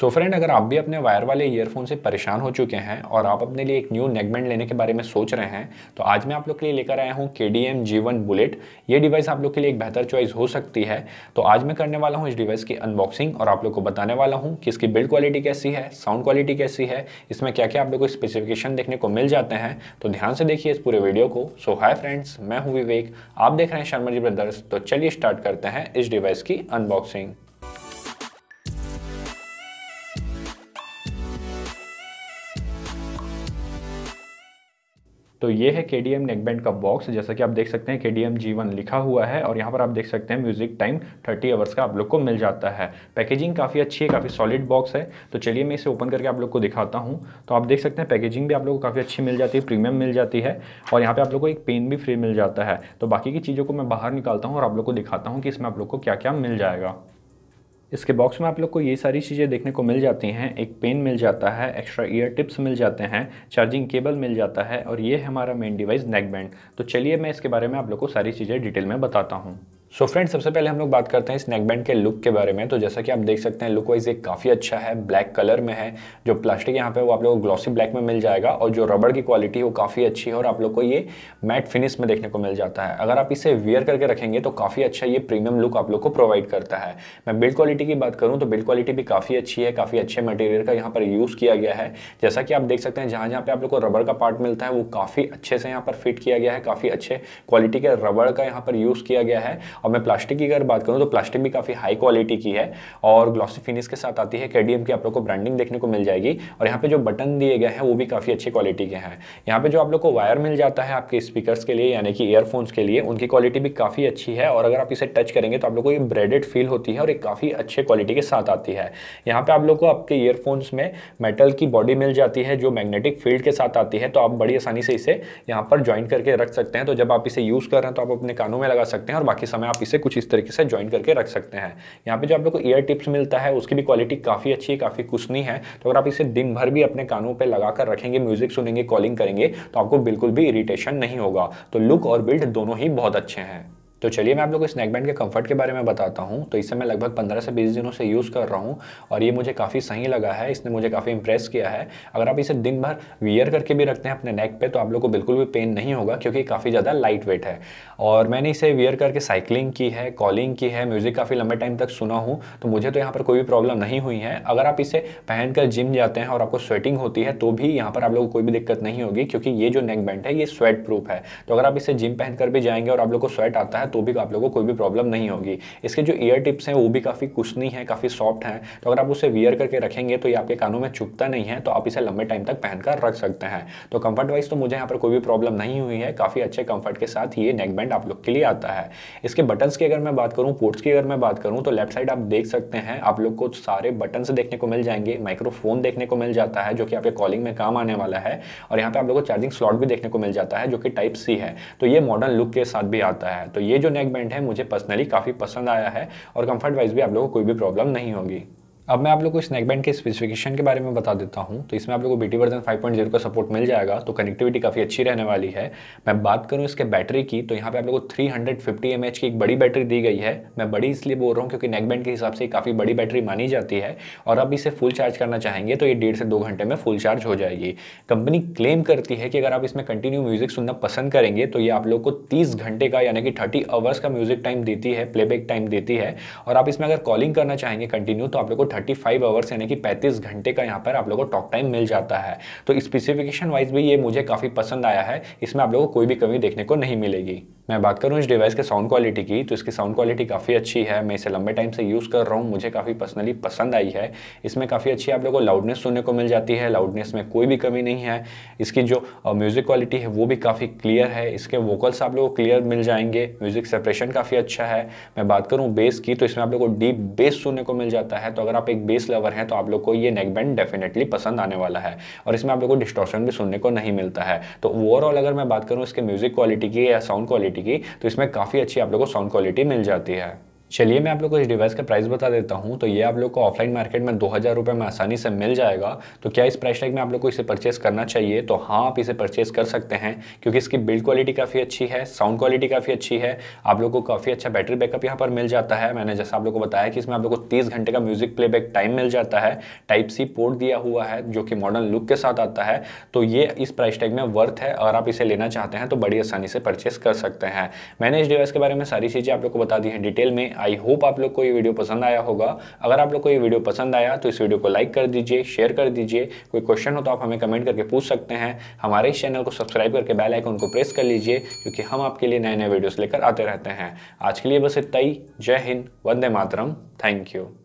सो so friend अगर आप भी अपने वायर वाले ईयरफोन से परेशान हो चुके हैं और आप अपने लिए एक न्यू नेकबैंड लेने के बारे में सोच रहे हैं तो आज मैं आप लोग के लिए लेकर आया हूँ K D M G one bullet ये डिवाइस आप लोग के लिए एक बेहतर चॉइस हो सकती है तो आज मैं करने वाला हूँ इस डिवाइस की अनबॉक्सिंग और आप लोग को बताने वाला हूँ कि इसकी बिल्ड क्वालिटी कैसी है साउंड क्वालिटी कैसी है इसमें क्या क्या आप लोग को स्पेसिफिकेशन देखने को मिल जाते हैं तो ध्यान से देखिए इस पूरे वीडियो को सो हाई फ्रेंड्स मैं हूँ विवेक आप देख रहे हैं शर्मा जी ब्रदर्स तो चलिए स्टार्ट करते हैं इस डिवाइस की अनबॉक्सिंग तो ये है के डी एम नेकबैंड का बॉक्स जैसा कि आप देख सकते हैं के डी एम वन लिखा हुआ है और यहाँ पर आप देख सकते हैं म्यूज़िक टाइम 30 आवर्स का आप लोग को मिल जाता है पैकेजिंग काफ़ी अच्छी है काफ़ी सॉलिड बॉक्स है तो चलिए मैं इसे ओपन करके आप लोग को दिखाता हूँ तो आप देख सकते हैं पैकेजिंग भी आप लोग को काफ़ी अच्छी मिल जाती है प्रीमियम मिल जाती है और यहाँ पर आप लोग को एक पेन भी फ्री मिल जाता है तो बाकी की चीज़ों को मैं बाहर निकालता हूँ और आप लोग को दिखाता हूँ कि इसमें आप लोग को क्या क्या मिल जाएगा इसके बॉक्स में आप लोग को ये सारी चीज़ें देखने को मिल जाती हैं एक पेन मिल जाता है एक्स्ट्रा ईयर टिप्स मिल जाते हैं चार्जिंग केबल मिल जाता है और ये हमारा मेन डिवाइस नेक बैंड तो चलिए मैं इसके बारे में आप लोग को सारी चीज़ें डिटेल में बताता हूँ सो so फ्रेंड्स सबसे पहले हम लोग बात करते हैं इस बैंड के लुक के बारे में तो जैसा कि आप देख सकते हैं लुक वाइज एक काफ़ी अच्छा है ब्लैक कलर में है जो प्लास्टिक यहाँ पे वो आप लोग को ग्लॉसी ब्लैक में मिल जाएगा और जो रबड़ की क्वालिटी वो काफ़ी अच्छी है और आप लोग को ये मैट फिनिश में देखने को मिल जाता है अगर आप इसे वेयर करके रखेंगे तो काफ़ी अच्छा ये प्रीमियम लुक आप लोग को प्रोवाइड करता है मैं बिल्ड क्वालिटी की बात करूँ तो बिल्ड क्वालिटी भी काफ़ी अच्छी है काफ़ी अच्छे मटेरियल का यहाँ पर यूज़ किया गया है जैसा कि आप देख सकते हैं जहाँ जहाँ पर आप लोग को रबड़ का पार्ट मिलता है वो काफ़ी अच्छे से यहाँ पर फिट किया गया है काफ़ी अच्छे क्वालिटी के रबड़ का यहाँ पर यूज़ किया गया है और मैं प्लास्टिक की अगर बात करूँ तो प्लास्टिक भी काफ़ी हाई क्वालिटी की है और फिनिश के साथ आती है कैडियम की आप लोग को ब्रांडिंग देखने को मिल जाएगी और यहाँ पे जो बटन दिए गए हैं वो भी काफ़ी अच्छी क्वालिटी के हैं यहाँ पे जो आप लोग को वायर मिल जाता है आपके स्पीकर्स के लिए यानी कि ईयरफोन्स के लिए उनकी क्वालिटी भी काफ़ी अच्छी है और अगर आप इसे टच करेंगे तो आप लोग को ये ब्रेडेड फील होती है और एक काफ़ी अच्छे क्वालिटी के साथ आती है यहाँ पर आप लोग को आपके ईयरफोन्स में मेटल की बॉडी मिल जाती है जो मैग्नेटिक फील्ड के साथ आती है तो आप बड़ी आसानी से इसे यहाँ पर ज्वाइन करके रख सकते हैं तो जब आप इसे यूज़ कर रहे हैं तो आप अपने कानों में लगा सकते हैं और बाकी समय आप इसे कुछ इस तरीके से ज्वाइन करके रख सकते हैं यहाँ पे जो आप लोग को ईयर टिप्स मिलता है उसकी भी क्वालिटी काफ़ी अच्छी है काफ़ी कुशनी है तो अगर आप इसे दिन भर भी अपने कानों पर लगाकर रखेंगे म्यूजिक सुनेंगे कॉलिंग करेंगे तो आपको बिल्कुल भी इरीटेशन नहीं होगा तो लुक और बिल्ड दोनों ही बहुत अच्छे हैं तो चलिए मैं आप लोग को स्नैक बैंड के कंफर्ट के बारे में बताता हूँ तो इसे मैं लगभग 15 से 20 दिनों से यूज़ कर रहा हूँ और ये मुझे काफ़ी सही लगा है इसने मुझे काफ़ी इंप्रेस किया है अगर आप इसे दिन भर वियर करके भी रखते हैं अपने नेक पे तो आप लोग को बिल्कुल भी पेन नहीं होगा क्योंकि काफ़ी ज़्यादा लाइट वेट है और मैंने इसे वियर करके साइकिलिंग की है कॉलिंग की है म्यूज़िक काफ़ी लंबे टाइम तक सुना हूँ तो मुझे तो यहाँ पर कोई भी प्रॉब्लम नहीं हुई है अगर आप इसे पहन कर जिम जाते हैं और आपको स्वेटिंग होती है तो भी यहाँ पर आप लोग को कोई भी दिक्कत नहीं होगी क्योंकि ये जो नेक बैंड है ये स्वेट प्रूफ है तो अगर आप इसे जिम पहन भी जाएंगे और आप लोग को स्वेट आता है तो भी आप लोगों को कोई भी प्रॉब्लम नहीं होगी इसके जो ईयर टिप्स हैं वो भी काफ़ी कुशनी है काफ़ी सॉफ्ट हैं तो अगर आप उसे वियर करके रखेंगे तो ये आपके कानों में चुपता नहीं है तो आप इसे लंबे टाइम तक पहनकर रख सकते हैं तो कंफर्ट वाइज तो मुझे यहाँ पर कोई भी प्रॉब्लम नहीं हुई है काफ़ी अच्छे कंफर्ट के साथ ये नेकबैंड आप लोग के लिए आता है इसके बटन्स की अगर मैं बात करूँ पोर्ट्स की अगर मैं बात करूँ तो लेफ्ट साइड आप देख सकते हैं आप लोग को सारे बटन देखने को मिल जाएंगे माइक्रोफोन देखने को मिल जाता है जो कि आपके कॉलिंग में काम आने वाला है और यहाँ पे आप लोग को चार्जिंग स्लॉट भी देखने को मिल जाता है जो कि टाइप सी है तो ये मॉडर्न लुक के साथ भी आता है तो ये जो नेक बैंड है मुझे पर्सनली काफ़ी पसंद आया है और कंफर्ट वाइज भी आप लोगों को कोई भी प्रॉब्लम नहीं होगी अब मैं आप लोग को इस नेकबैंड के स्पेसिफिकेशन के बारे में बता देता हूँ तो इसमें आप लोग को बीटी वर्जन 5.0 का सपोर्ट मिल जाएगा तो कनेक्टिविटी काफ़ी अच्छी रहने वाली है मैं बात करूँ इसके बैटरी की तो यहाँ पे आप लोग को 350 हंड्रेड की एक बड़ी बैटरी दी गई है मैं बड़ी इसलिए बोल रहा हूँ क्योंकि नेकबैंड के हिसाब से काफ़ी बड़ी बैटरी मानी जाती है और अब इसे फुल चार्ज करना चाहेंगे तो ये डेढ़ से दो घंटे में फुल चार्ज हो जाएगी कंपनी क्लेम करती है कि अगर आप इसमें कंटिन्यू म्यूजिक सुनना पसंद करेंगे तो ये आप लोग को तीस घंटे का यानी कि थर्टी आवर्स का म्यूजिक टाइम देती है प्लेबैक टाइम देती है और आप इसमें अगर कॉलिंग करना चाहेंगे कंटिन्यू तो आप लोग को थर्टी फाइव आवर्स यानी कि पैंतीस घंटे का यहाँ पर आप लोगों को टॉक टाइम मिल जाता है तो स्पेसिफिकेशन वाइज भी ये मुझे काफ़ी पसंद आया है इसमें आप लोगों को कोई भी कमी देखने को नहीं मिलेगी मैं बात करूँ इस डिवाइस के साउंड क्वालिटी की तो इसकी साउंड क्वालिटी काफ़ी अच्छी है मैं इसे लंबे टाइम से यूज़ कर रहा हूँ मुझे काफ़ी पर्सनली पसंद आई है इसमें काफ़ी अच्छी आप लोगों को लाउडनेस सुनने को मिल जाती है लाउडनेस में कोई भी कमी नहीं है इसकी जो म्यूज़िक क्वालिटी है वो भी काफ़ी क्लियर है इसके वोकल्स आप लोगों को क्लियर मिल जाएंगे म्यूज़िक सेपरेशन काफ़ी अच्छा है मैं बात करूँ बेस की तो इसमें आप लोग को डीप बेस सुनने को मिल जाता है तो अगर आप एक बेस लवर हैं तो आप लोग को ये नेक बैंड डेफिनेटली पसंद आने वाला है और इसमें आप लोग को डिस्टॉर्शन भी सुनने को नहीं मिलता है तो ओवरऑल अगर मैं बात करूँ इसके म्यूज़िक क्वालिटी की या साउंड क्वालिटी की तो इसमें काफ़ी अच्छी आप लोग को साउंड क्वालिटी मिल जाती है चलिए मैं आप लोग को इस डिवाइस का प्राइस बता देता हूँ तो ये आप लोग को ऑफलाइन मार्केट में दो हज़ार रुपये में आसानी से मिल जाएगा तो क्या इस प्राइस टैग में आप लोग को इसे परचेस करना चाहिए तो हाँ आप इसे परचेस कर सकते हैं क्योंकि इसकी बिल्ड क्वालिटी काफ़ी अच्छी है साउंड क्वालिटी काफ़ी अच्छी है आप लोग को काफ़ी अच्छा बैटरी बैकअप यहाँ पर मिल जाता है मैंने जैसा आप लोग को बताया कि इसमें आप लोग को तीस घंटे का म्यूजिक प्लेबैक टाइम मिल जाता है टाइप सी पोर्ट दिया हुआ है जो कि मॉडर्न लुक के साथ आता है तो ये इस प्राइस टैग में वर्थ है अगर आप इसे लेना चाहते हैं तो बड़ी आसानी से परचेस कर सकते हैं मैंने इस डिवाइस के बारे में सारी चीज़ें आप लोग को बता दी हैं डिटेल में आई होप आप लोग को ये वीडियो पसंद आया होगा अगर आप लोग को ये वीडियो पसंद आया तो इस वीडियो को लाइक कर दीजिए शेयर कर दीजिए कोई क्वेश्चन हो तो आप हमें कमेंट करके पूछ सकते हैं हमारे इस चैनल को सब्सक्राइब करके बेल आइकन को प्रेस कर लीजिए क्योंकि हम आपके लिए नए नए वीडियोस लेकर आते रहते हैं आज के लिए बस इतना ही जय हिंद वंदे मातरम थैंक यू